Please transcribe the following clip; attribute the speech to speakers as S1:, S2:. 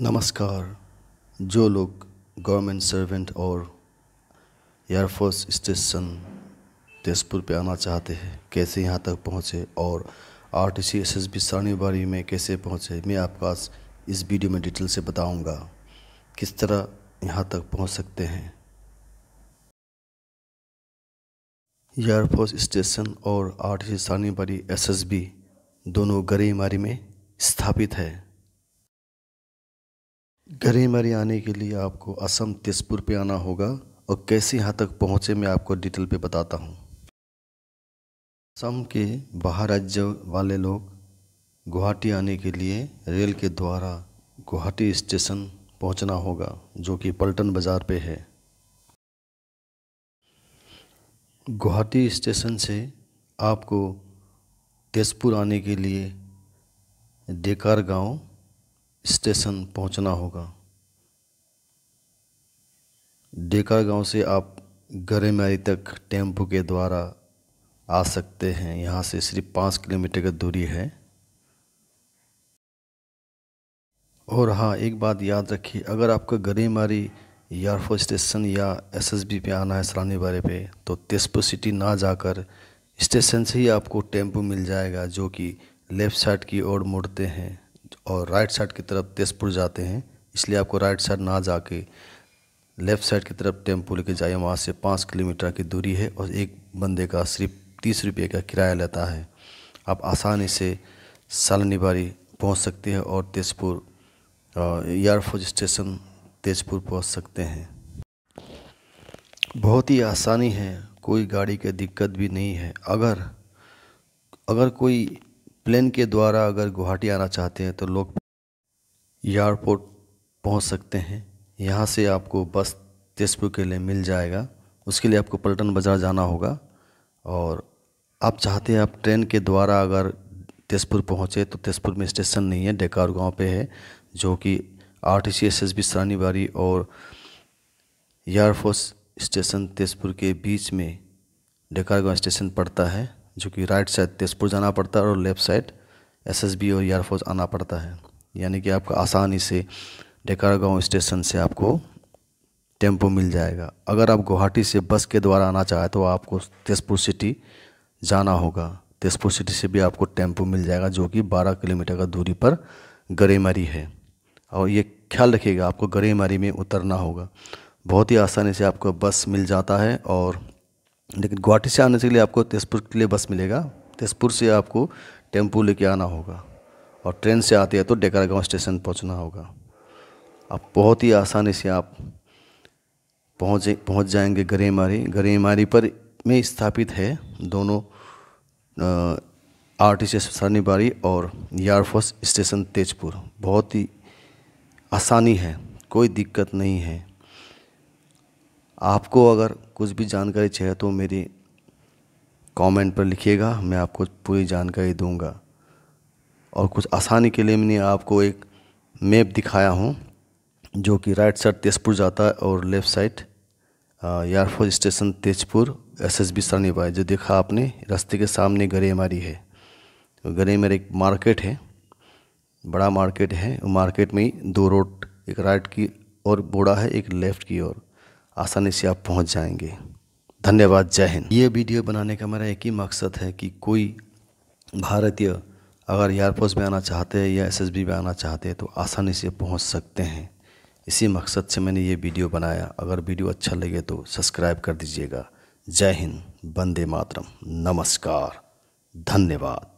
S1: नमस्कार जो लोग गवर्नमेंट सर्वेंट और एयरफोर्स स्टेशन तेजपुर पे आना चाहते हैं कैसे यहाँ तक पहुँचे और R T C S S B Salonibari में कैसे पहुँचे मैं आपको आज इस वीडियो में डिटेल से बताऊँगा किस तरह यहाँ तक पहुँच सकते हैं एयरफोर्स स्टेशन और R T C Salonibari S S B दोनों गरीमारी में स्थापित है गरीमरी आने के लिए आपको असम तेजपुर पे आना होगा और कैसे यहाँ तक पहुँचे मैं आपको डिटेल पे बताता हूँ असम के बाहर राज्य वाले लोग गुवाहाटी आने के लिए रेल के द्वारा गुवाहाटी स्टेशन पहुँचना होगा जो कि पलटन बाज़ार पे है गुवाहाटी स्टेशन से आपको तेजपुर आने के लिए डेकार गांव स्टेशन पहुंचना होगा डेका गांव से आप गरेमारी तक टेम्पो के द्वारा आ सकते हैं यहाँ से सिर्फ पाँच किलोमीटर की दूरी है और हाँ एक बात याद रखिए अगर गरे मारी यारफो स्टेशन या एसएसबी पे आना है सरानी बारे पे तो तेजपुर सिटी ना जाकर स्टेशन से ही आपको टेम्पो मिल जाएगा जो कि लेफ़्ट साइड की ओर मुड़ते हैं और राइट साइड की तरफ तेजपुर जाते हैं इसलिए आपको राइट साइड ना जाके लेफ़्ट साइड की तरफ टेम्पो लेके जाइए वहाँ से पाँच किलोमीटर की दूरी है और एक बंदे का सिर्फ तीस रुपये का किराया लेता है आप आसानी से बारी पहुँच सकते हैं और तेजपुर एयरफोर्स स्टेशन तेजपुर पहुँच सकते हैं बहुत ही आसानी है कोई गाड़ी की दिक्कत भी नहीं है अगर अगर कोई प्लेन के द्वारा अगर गुवाहाटी आना चाहते हैं तो लोग एयरपोर्ट पहुंच सकते हैं यहाँ से आपको बस तेजपुर के लिए मिल जाएगा उसके लिए आपको पलटन बाज़ार जाना होगा और आप चाहते हैं आप ट्रेन के द्वारा अगर तेजपुर पहुँचे तो तेजपुर में स्टेशन नहीं है डेकार गांव पे है जो कि R T C S S B Salonibari और एयरफोर्स स्टेशन तेजपुर के बीच में डेकार स्टेशन पड़ता है जो कि राइट साइड तेजपुर जाना पड़ता है और left side S S B और एयरफोर्स आना पड़ता है यानी कि आपको आसानी से डेकार गाँव स्टेशन से आपको टेम्पो मिल जाएगा अगर आप गुवाहाटी से बस के द्वारा आना चाहें तो आपको तेजपुर सिटी जाना होगा तेजपुर सिटी से भी आपको टेम्पो मिल जाएगा जो कि 12 किलोमीटर का दूरी पर गरेमारी है और ये ख्याल रखिएगा आपको गरेमारी में उतरना होगा बहुत ही आसानी से आपको बस मिल जाता है और लेकिन गुवाहाटी से आने के लिए आपको तेजपुर के लिए बस मिलेगा तेजपुर से आपको टेम्पू लेके आना होगा और ट्रेन से आते हैं तो डेकरा गाँव स्टेशन पहुँचना होगा आप बहुत ही आसानी से आप पहुंचे पहुँच जाएंगे गरेमारी गरेमारी पर में स्थापित है दोनों आर टी सी बारी और यारफोस स्टेशन तेजपुर बहुत ही आसानी है कोई दिक्कत नहीं है आपको अगर कुछ भी जानकारी चाहिए तो मेरी कमेंट पर लिखिएगा मैं आपको पूरी जानकारी दूंगा और कुछ आसानी के लिए मैंने आपको एक मैप दिखाया हूँ जो कि राइट साइड तेजपुर जाता है और left side air force station Tezpur S S B Salonibari जो देखा आपने रास्ते के सामने गरेमारी है गरेमारी एक मार्केट है बड़ा मार्केट है मार्केट में ही दो रोड एक राइट की और बूढ़ा है एक लेफ़्ट की ओर आसानी से आप पहुंच जाएंगे धन्यवाद जय हिंद ये वीडियो बनाने का मेरा एक ही मकसद है कि कोई भारतीय अगर एयरफोर्स में आना चाहते हैं या एसएसबी में आना चाहते हैं तो आसानी से पहुंच सकते हैं इसी मकसद से मैंने ये वीडियो बनाया अगर वीडियो अच्छा लगे तो सब्सक्राइब कर दीजिएगा जय हिंद वंदे मातरम नमस्कार धन्यवाद